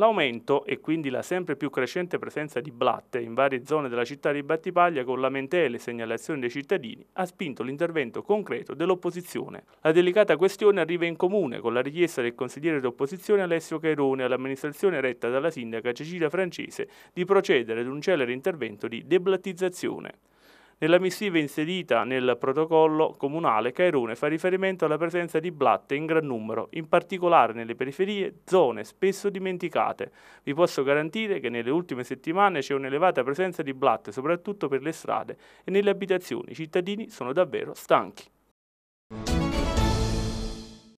L'aumento e quindi la sempre più crescente presenza di blatte in varie zone della città di Battipaglia con lamentele e segnalazioni dei cittadini ha spinto l'intervento concreto dell'opposizione. La delicata questione arriva in comune con la richiesta del consigliere d'opposizione Alessio Cairone all'amministrazione retta dalla sindaca Cecilia Francese di procedere ad un celere intervento di deblattizzazione. Nella missiva inserita nel protocollo comunale Cairone fa riferimento alla presenza di blatte in gran numero, in particolare nelle periferie, zone spesso dimenticate. Vi posso garantire che nelle ultime settimane c'è un'elevata presenza di blatte, soprattutto per le strade e nelle abitazioni. I cittadini sono davvero stanchi.